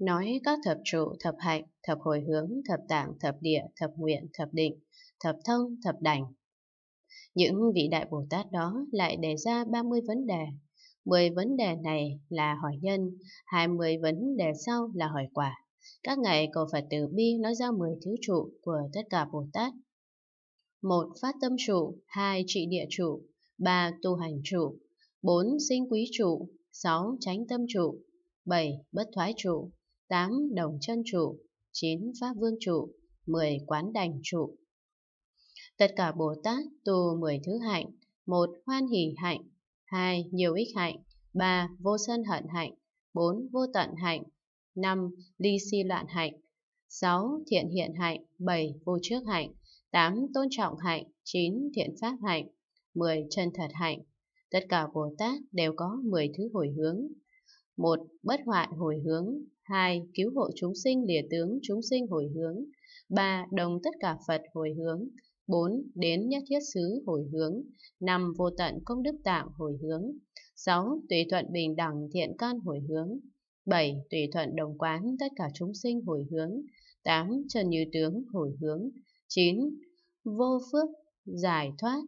nói các thập trụ, thập hạnh, thập hồi hướng, thập tạng, thập địa, thập nguyện, thập định, thập thông, thập đảnh. Những vị Đại Bồ Tát đó lại đề ra 30 vấn đề. 10 vấn đề này là hỏi nhân, 20 vấn đề sau là hỏi quả. Các ngài cầu Phật Từ Bi nói ra 10 thứ trụ của tất cả Bồ Tát. một Phát tâm trụ, hai Trị địa trụ, ba Tu hành trụ, bốn Sinh quý trụ, sáu tránh tâm trụ, bảy Bất thoái trụ, 8. Đồng chân trụ 9. Pháp vương trụ 10. Quán đành trụ Tất cả Bồ Tát tu 10 thứ hạnh 1. Hoan hỷ hạnh 2. Nhiều ích hạnh 3. Vô sân hận hạnh 4. Vô tận hạnh 5. Ly si loạn hạnh 6. Thiện hiện hạnh 7. Vô trước hạnh 8. Tôn trọng hạnh 9. Thiện pháp hạnh 10. Chân thật hạnh Tất cả Bồ Tát đều có 10 thứ hồi hướng một Bất hoại hồi hướng hai Cứu hộ chúng sinh lìa tướng chúng sinh hồi hướng ba Đồng tất cả Phật hồi hướng bốn Đến nhất thiết xứ hồi hướng năm Vô tận công đức tạng hồi hướng sáu Tùy thuận bình đẳng thiện căn hồi hướng bảy Tùy thuận đồng quán tất cả chúng sinh hồi hướng tám Trần như tướng hồi hướng chín Vô phước giải thoát